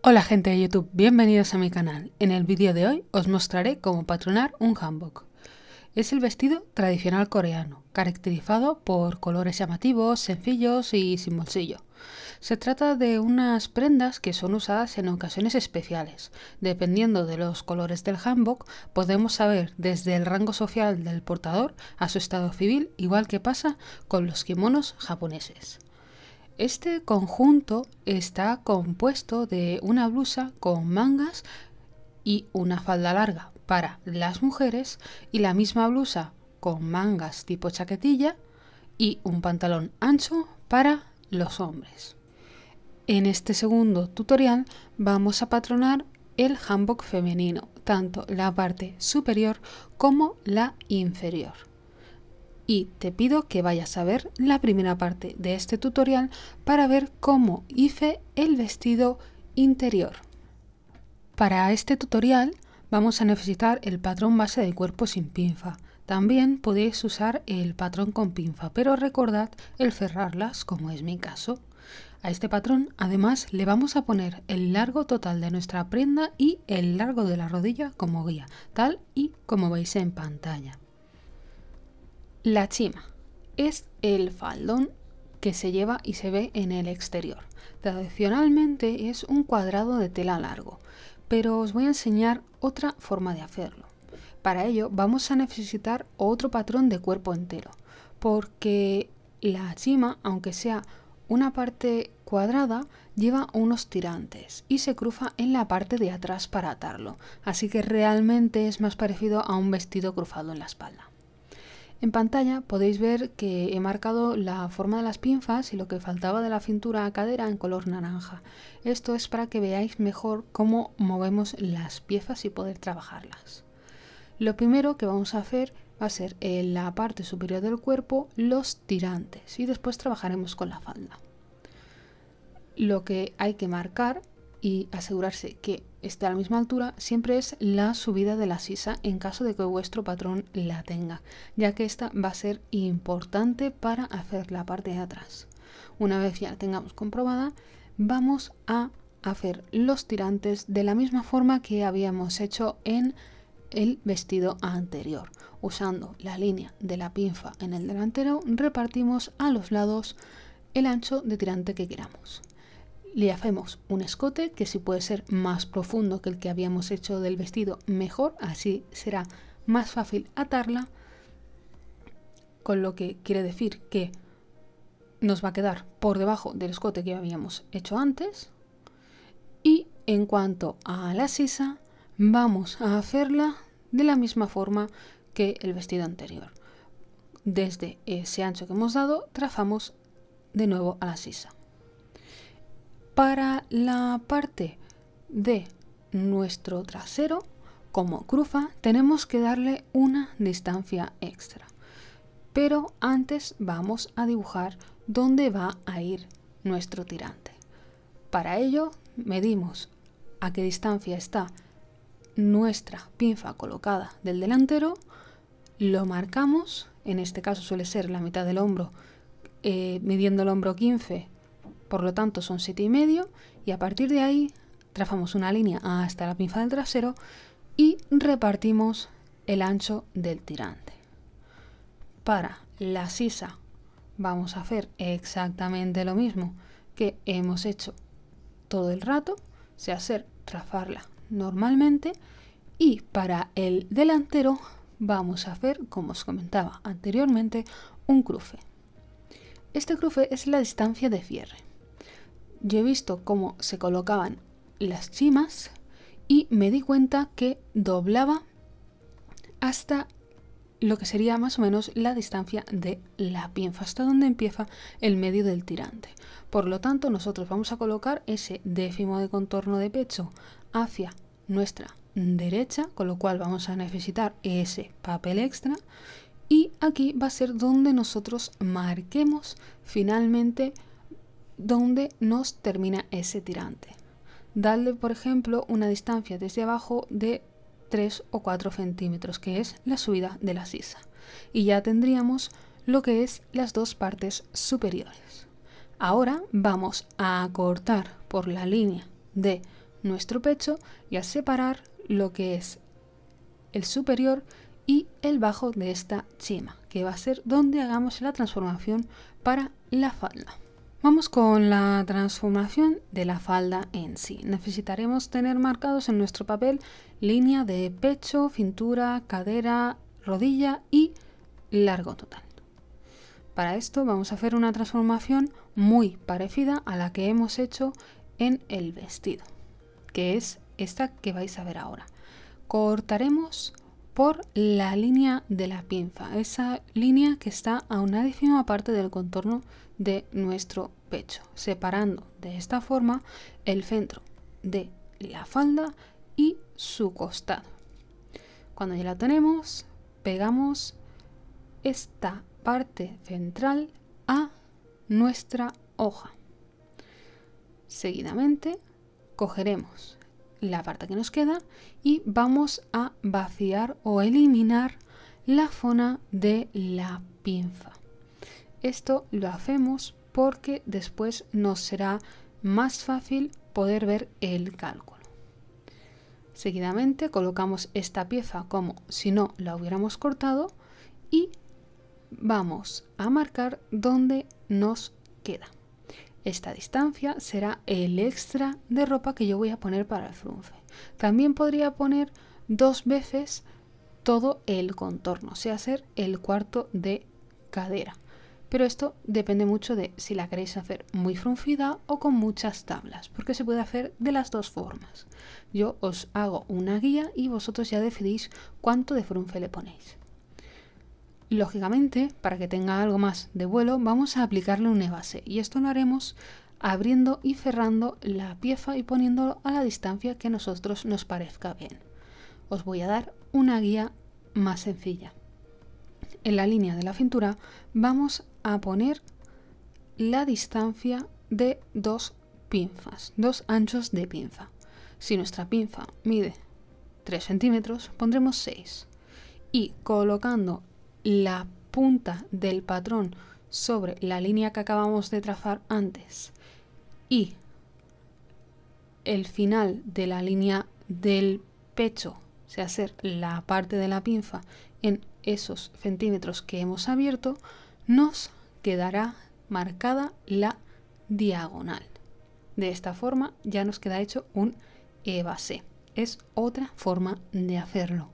Hola gente de YouTube, bienvenidos a mi canal. En el vídeo de hoy os mostraré cómo patronar un hanbok. Es el vestido tradicional coreano, caracterizado por colores llamativos, sencillos y sin bolsillo. Se trata de unas prendas que son usadas en ocasiones especiales. Dependiendo de los colores del hanbok, podemos saber desde el rango social del portador a su estado civil, igual que pasa con los kimonos japoneses. Este conjunto está compuesto de una blusa con mangas y una falda larga para las mujeres y la misma blusa con mangas tipo chaquetilla y un pantalón ancho para los hombres. En este segundo tutorial vamos a patronar el hanbok femenino, tanto la parte superior como la inferior y te pido que vayas a ver la primera parte de este tutorial para ver cómo hice el vestido interior. Para este tutorial vamos a necesitar el patrón base de cuerpo sin pinfa. También podéis usar el patrón con pinfa, pero recordad el cerrarlas como es mi caso. A este patrón además le vamos a poner el largo total de nuestra prenda y el largo de la rodilla como guía, tal y como veis en pantalla. La chima es el faldón que se lleva y se ve en el exterior. Tradicionalmente es un cuadrado de tela largo, pero os voy a enseñar otra forma de hacerlo. Para ello vamos a necesitar otro patrón de cuerpo entero, porque la chima, aunque sea una parte cuadrada, lleva unos tirantes y se cruza en la parte de atrás para atarlo, así que realmente es más parecido a un vestido cruzado en la espalda. En pantalla podéis ver que he marcado la forma de las pinzas y lo que faltaba de la cintura a cadera en color naranja. Esto es para que veáis mejor cómo movemos las piezas y poder trabajarlas. Lo primero que vamos a hacer va a ser en la parte superior del cuerpo los tirantes y después trabajaremos con la falda. Lo que hay que marcar y asegurarse que esté a la misma altura siempre es la subida de la sisa en caso de que vuestro patrón la tenga, ya que esta va a ser importante para hacer la parte de atrás. Una vez ya la tengamos comprobada, vamos a hacer los tirantes de la misma forma que habíamos hecho en el vestido anterior. Usando la línea de la pinza en el delantero, repartimos a los lados el ancho de tirante que queramos le hacemos un escote que si puede ser más profundo que el que habíamos hecho del vestido mejor, así será más fácil atarla, con lo que quiere decir que nos va a quedar por debajo del escote que habíamos hecho antes y en cuanto a la sisa vamos a hacerla de la misma forma que el vestido anterior. Desde ese ancho que hemos dado trazamos de nuevo a la sisa para la parte de nuestro trasero, como crufa, tenemos que darle una distancia extra. Pero antes vamos a dibujar dónde va a ir nuestro tirante. Para ello, medimos a qué distancia está nuestra pinza colocada del delantero, lo marcamos, en este caso suele ser la mitad del hombro, eh, midiendo el hombro 15 por lo tanto son 7,5 y medio y a partir de ahí trazamos una línea hasta la pinza del trasero y repartimos el ancho del tirante. Para la sisa vamos a hacer exactamente lo mismo que hemos hecho todo el rato, se hacer trazarla normalmente y para el delantero vamos a hacer, como os comentaba anteriormente, un cruce. Este cruce es la distancia de cierre yo he visto cómo se colocaban las chimas y me di cuenta que doblaba hasta lo que sería más o menos la distancia de la pinza, hasta donde empieza el medio del tirante. Por lo tanto, nosotros vamos a colocar ese décimo de contorno de pecho hacia nuestra derecha, con lo cual vamos a necesitar ese papel extra y aquí va a ser donde nosotros marquemos finalmente donde nos termina ese tirante. Darle, por ejemplo, una distancia desde abajo de 3 o 4 centímetros, que es la subida de la sisa. Y ya tendríamos lo que es las dos partes superiores. Ahora vamos a cortar por la línea de nuestro pecho y a separar lo que es el superior y el bajo de esta chema, que va a ser donde hagamos la transformación para la falda. Vamos con la transformación de la falda en sí. Necesitaremos tener marcados en nuestro papel línea de pecho, cintura, cadera, rodilla y largo total. Para esto vamos a hacer una transformación muy parecida a la que hemos hecho en el vestido, que es esta que vais a ver ahora. Cortaremos por la línea de la pinza, esa línea que está a una décima parte del contorno de nuestro pecho, separando de esta forma el centro de la falda y su costado. Cuando ya la tenemos, pegamos esta parte central a nuestra hoja. Seguidamente cogeremos la parte que nos queda y vamos a vaciar o eliminar la zona de la pinza. Esto lo hacemos porque después nos será más fácil poder ver el cálculo. Seguidamente colocamos esta pieza como si no la hubiéramos cortado y vamos a marcar donde nos queda. Esta distancia será el extra de ropa que yo voy a poner para el frunce. También podría poner dos veces todo el contorno, sea, hacer el cuarto de cadera. Pero esto depende mucho de si la queréis hacer muy fruncida o con muchas tablas, porque se puede hacer de las dos formas. Yo os hago una guía y vosotros ya decidís cuánto de frunce le ponéis. Lógicamente, para que tenga algo más de vuelo, vamos a aplicarle un evase y esto lo haremos abriendo y cerrando la pieza y poniéndolo a la distancia que a nosotros nos parezca bien. Os voy a dar una guía más sencilla. En la línea de la cintura vamos a poner la distancia de dos pinzas, dos anchos de pinza. Si nuestra pinza mide 3 centímetros, pondremos 6. Y colocando la punta del patrón sobre la línea que acabamos de trazar antes y el final de la línea del pecho, o sea, hacer la parte de la pinza en esos centímetros que hemos abierto, nos quedará marcada la diagonal. De esta forma ya nos queda hecho un e base. Es otra forma de hacerlo.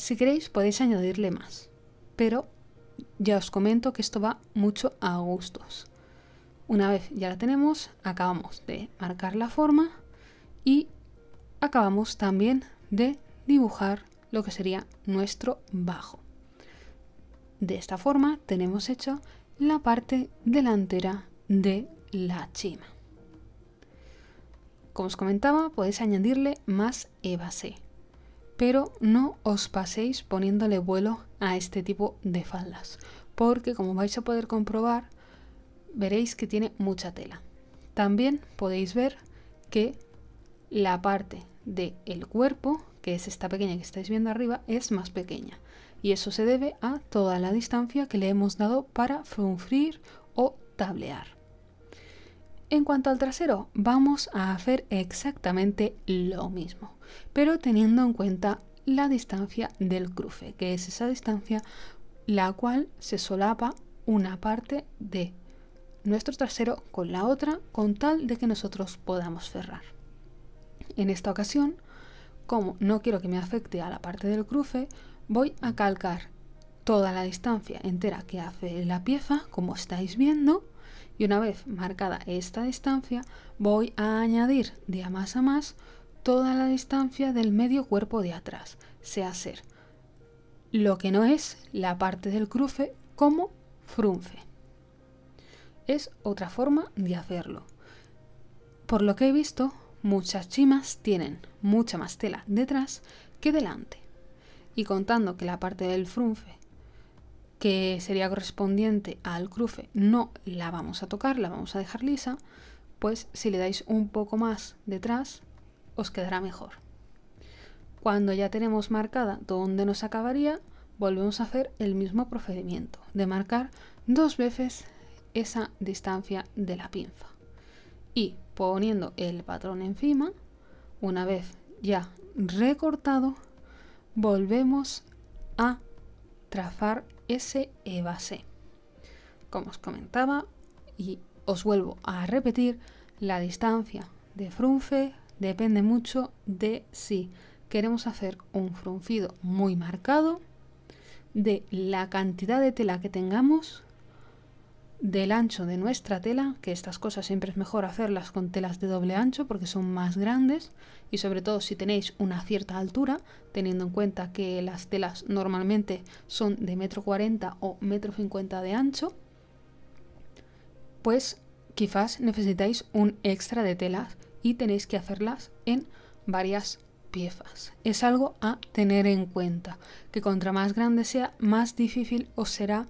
Si queréis podéis añadirle más, pero ya os comento que esto va mucho a gustos. Una vez ya la tenemos, acabamos de marcar la forma y acabamos también de dibujar lo que sería nuestro bajo. De esta forma tenemos hecho la parte delantera de la chima. Como os comentaba, podéis añadirle más evasé pero no os paséis poniéndole vuelo a este tipo de faldas, porque como vais a poder comprobar, veréis que tiene mucha tela. También podéis ver que la parte del cuerpo, que es esta pequeña que estáis viendo arriba, es más pequeña. Y eso se debe a toda la distancia que le hemos dado para frunfrir o tablear. En cuanto al trasero, vamos a hacer exactamente lo mismo pero teniendo en cuenta la distancia del cruce, que es esa distancia la cual se solapa una parte de nuestro trasero con la otra con tal de que nosotros podamos cerrar. En esta ocasión, como no quiero que me afecte a la parte del cruce, voy a calcar toda la distancia entera que hace la pieza, como estáis viendo, y una vez marcada esta distancia, voy a añadir de a más a más toda la distancia del medio cuerpo de atrás, sea ser lo que no es la parte del cruce como frunfe, Es otra forma de hacerlo. Por lo que he visto, muchas chimas tienen mucha más tela detrás que delante. Y contando que la parte del frunfe, que sería correspondiente al cruce, no la vamos a tocar, la vamos a dejar lisa, pues si le dais un poco más detrás, os quedará mejor. Cuando ya tenemos marcada dónde nos acabaría, volvemos a hacer el mismo procedimiento de marcar dos veces esa distancia de la pinza. Y poniendo el patrón encima, una vez ya recortado, volvemos a trazar ese base Como os comentaba, y os vuelvo a repetir, la distancia de frunfe Depende mucho de si queremos hacer un fruncido muy marcado, de la cantidad de tela que tengamos, del ancho de nuestra tela, que estas cosas siempre es mejor hacerlas con telas de doble ancho porque son más grandes y sobre todo si tenéis una cierta altura, teniendo en cuenta que las telas normalmente son de metro cuarenta o metro cincuenta de ancho, pues quizás necesitáis un extra de telas y tenéis que hacerlas en varias piezas. Es algo a tener en cuenta, que contra más grande sea, más difícil os será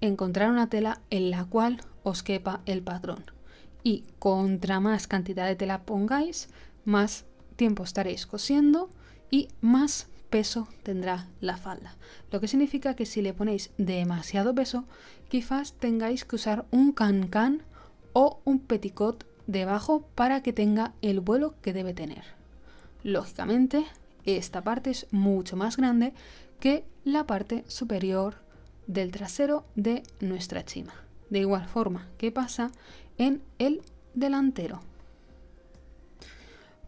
encontrar una tela en la cual os quepa el patrón. Y contra más cantidad de tela pongáis, más tiempo estaréis cosiendo y más peso tendrá la falda. Lo que significa que si le ponéis demasiado peso, quizás tengáis que usar un cancán o un peticot debajo para que tenga el vuelo que debe tener. Lógicamente, esta parte es mucho más grande que la parte superior del trasero de nuestra chima. De igual forma que pasa en el delantero.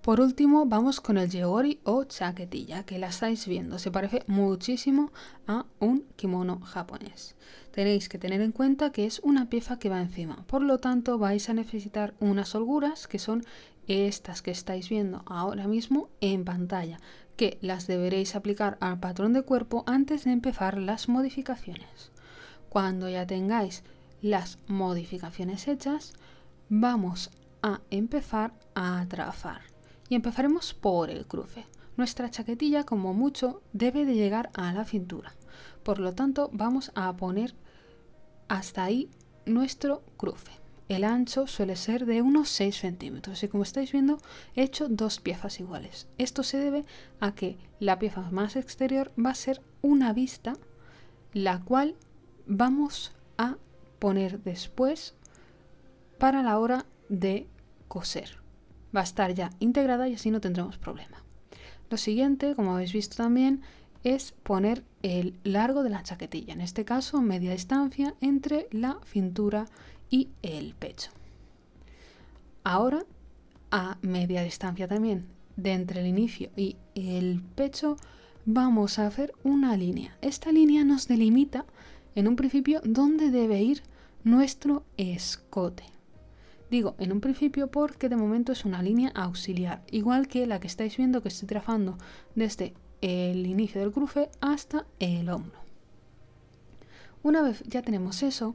Por último, vamos con el yegori o chaquetilla, que la estáis viendo. Se parece muchísimo a un kimono japonés. Tenéis que tener en cuenta que es una pieza que va encima. Por lo tanto, vais a necesitar unas holguras, que son estas que estáis viendo ahora mismo en pantalla, que las deberéis aplicar al patrón de cuerpo antes de empezar las modificaciones. Cuando ya tengáis las modificaciones hechas, vamos a empezar a trazar empezaremos por el cruce. Nuestra chaquetilla como mucho debe de llegar a la cintura, por lo tanto vamos a poner hasta ahí nuestro cruce. El ancho suele ser de unos 6 centímetros y como estáis viendo he hecho dos piezas iguales. Esto se debe a que la pieza más exterior va a ser una vista la cual vamos a poner después para la hora de coser va a estar ya integrada y así no tendremos problema. Lo siguiente, como habéis visto también, es poner el largo de la chaquetilla, en este caso media distancia entre la cintura y el pecho. Ahora, a media distancia también, de entre el inicio y el pecho, vamos a hacer una línea. Esta línea nos delimita en un principio dónde debe ir nuestro escote. Digo, en un principio porque de momento es una línea auxiliar, igual que la que estáis viendo que estoy trazando desde el inicio del cruce hasta el hombro. Una vez ya tenemos eso,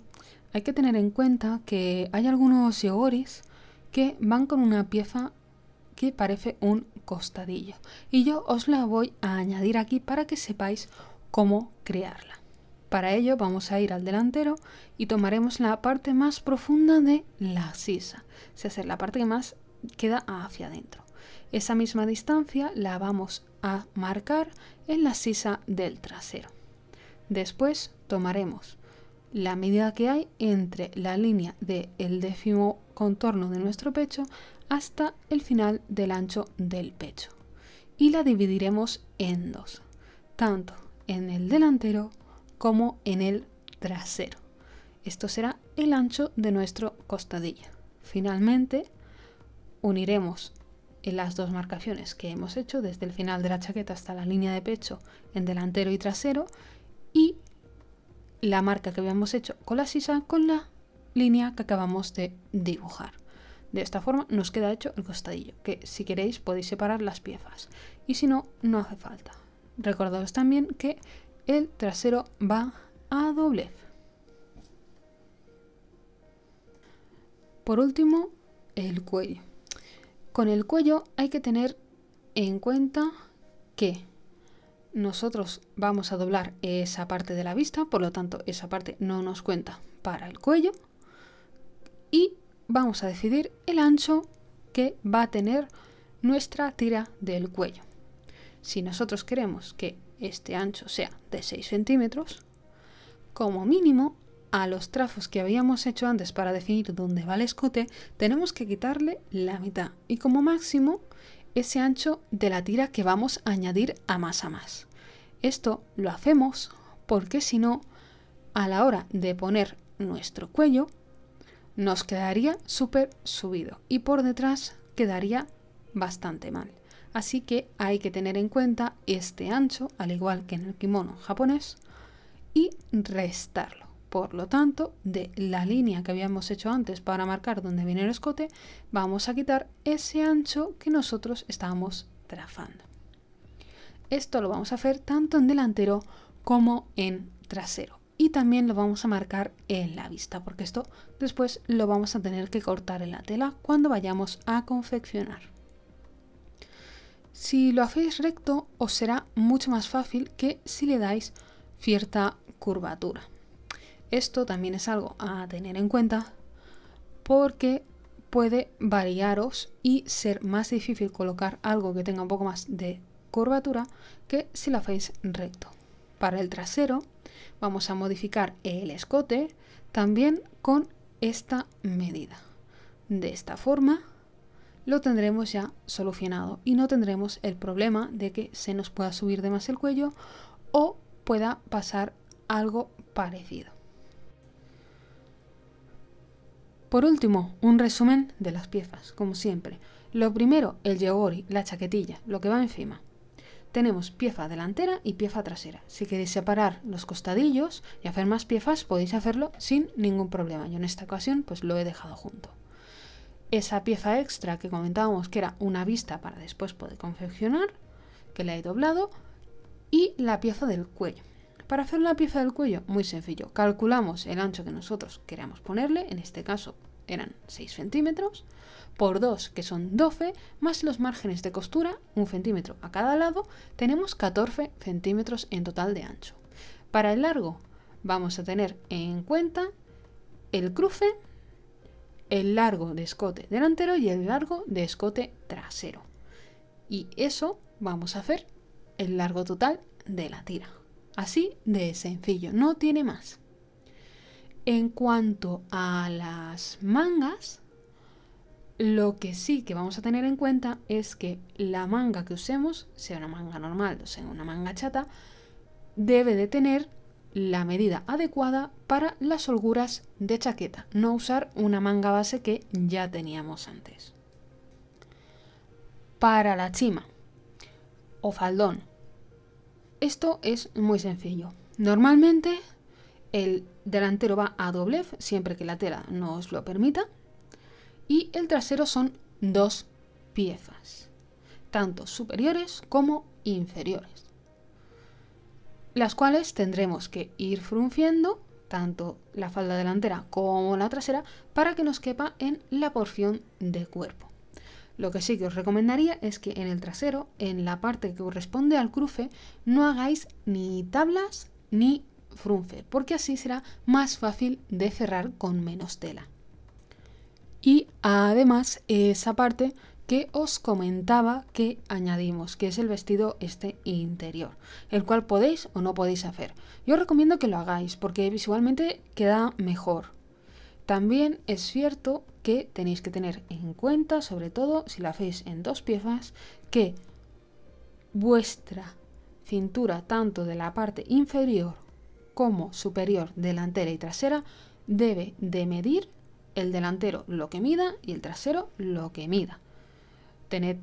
hay que tener en cuenta que hay algunos yogoris que van con una pieza que parece un costadillo. Y yo os la voy a añadir aquí para que sepáis cómo crearla. Para ello vamos a ir al delantero y tomaremos la parte más profunda de la sisa, es decir, la parte que más queda hacia adentro. Esa misma distancia la vamos a marcar en la sisa del trasero. Después tomaremos la medida que hay entre la línea del décimo contorno de nuestro pecho hasta el final del ancho del pecho y la dividiremos en dos, tanto en el delantero como en el trasero. Esto será el ancho de nuestro costadillo. Finalmente, uniremos en las dos marcaciones que hemos hecho desde el final de la chaqueta hasta la línea de pecho en delantero y trasero y la marca que habíamos hecho con la sisa con la línea que acabamos de dibujar. De esta forma nos queda hecho el costadillo, que si queréis podéis separar las piezas y si no, no hace falta. recordaros también que el trasero va a doblez. Por último, el cuello. Con el cuello hay que tener en cuenta que nosotros vamos a doblar esa parte de la vista, por lo tanto esa parte no nos cuenta para el cuello y vamos a decidir el ancho que va a tener nuestra tira del cuello. Si nosotros queremos que este ancho sea de 6 centímetros, como mínimo a los trazos que habíamos hecho antes para definir dónde va el escote, tenemos que quitarle la mitad y como máximo ese ancho de la tira que vamos a añadir a más a más. Esto lo hacemos porque si no, a la hora de poner nuestro cuello, nos quedaría súper subido y por detrás quedaría bastante mal. Así que hay que tener en cuenta este ancho, al igual que en el kimono japonés, y restarlo. Por lo tanto, de la línea que habíamos hecho antes para marcar dónde viene el escote, vamos a quitar ese ancho que nosotros estábamos trazando. Esto lo vamos a hacer tanto en delantero como en trasero. Y también lo vamos a marcar en la vista, porque esto después lo vamos a tener que cortar en la tela cuando vayamos a confeccionar. Si lo hacéis recto os será mucho más fácil que si le dais cierta curvatura. Esto también es algo a tener en cuenta porque puede variaros y ser más difícil colocar algo que tenga un poco más de curvatura que si lo hacéis recto. Para el trasero vamos a modificar el escote también con esta medida. De esta forma lo tendremos ya solucionado y no tendremos el problema de que se nos pueda subir de más el cuello o pueda pasar algo parecido. Por último, un resumen de las piezas, como siempre. Lo primero, el yogori, la chaquetilla, lo que va encima. Tenemos pieza delantera y pieza trasera. Si queréis separar los costadillos y hacer más piezas, podéis hacerlo sin ningún problema. Yo en esta ocasión pues lo he dejado junto esa pieza extra que comentábamos que era una vista para después poder confeccionar, que la he doblado, y la pieza del cuello. Para hacer la pieza del cuello, muy sencillo, calculamos el ancho que nosotros queramos ponerle, en este caso eran 6 centímetros, por 2, que son 12, más los márgenes de costura, un centímetro a cada lado, tenemos 14 centímetros en total de ancho. Para el largo, vamos a tener en cuenta el cruce el largo de escote delantero y el largo de escote trasero. Y eso vamos a hacer el largo total de la tira. Así de sencillo, no tiene más. En cuanto a las mangas, lo que sí que vamos a tener en cuenta es que la manga que usemos, sea una manga normal o sea una manga chata, debe de tener la medida adecuada para las holguras de chaqueta, no usar una manga base que ya teníamos antes. Para la chima o faldón. Esto es muy sencillo. Normalmente el delantero va a doblez siempre que la tela nos lo permita y el trasero son dos piezas, tanto superiores como inferiores las cuales tendremos que ir frunciendo tanto la falda delantera como la trasera para que nos quepa en la porción de cuerpo. Lo que sí que os recomendaría es que en el trasero, en la parte que corresponde al cruce, no hagáis ni tablas ni frunce, porque así será más fácil de cerrar con menos tela. Y además esa parte que os comentaba que añadimos, que es el vestido este interior, el cual podéis o no podéis hacer. Yo recomiendo que lo hagáis porque visualmente queda mejor. También es cierto que tenéis que tener en cuenta, sobre todo si la hacéis en dos piezas, que vuestra cintura, tanto de la parte inferior como superior, delantera y trasera, debe de medir el delantero lo que mida y el trasero lo que mida tened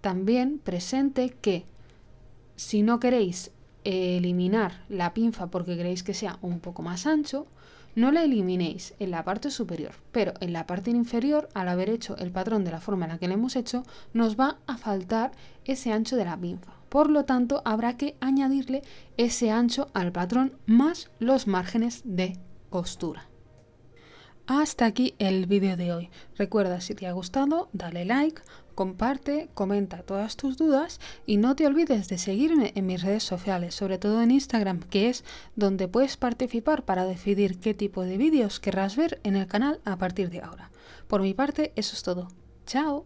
también presente que si no queréis eh, eliminar la pinza porque queréis que sea un poco más ancho, no la eliminéis en la parte superior, pero en la parte inferior, al haber hecho el patrón de la forma en la que lo hemos hecho, nos va a faltar ese ancho de la pinza. Por lo tanto, habrá que añadirle ese ancho al patrón más los márgenes de costura. Hasta aquí el vídeo de hoy. Recuerda, si te ha gustado, dale like, comparte, comenta todas tus dudas y no te olvides de seguirme en mis redes sociales, sobre todo en Instagram, que es donde puedes participar para decidir qué tipo de vídeos querrás ver en el canal a partir de ahora. Por mi parte, eso es todo. ¡Chao!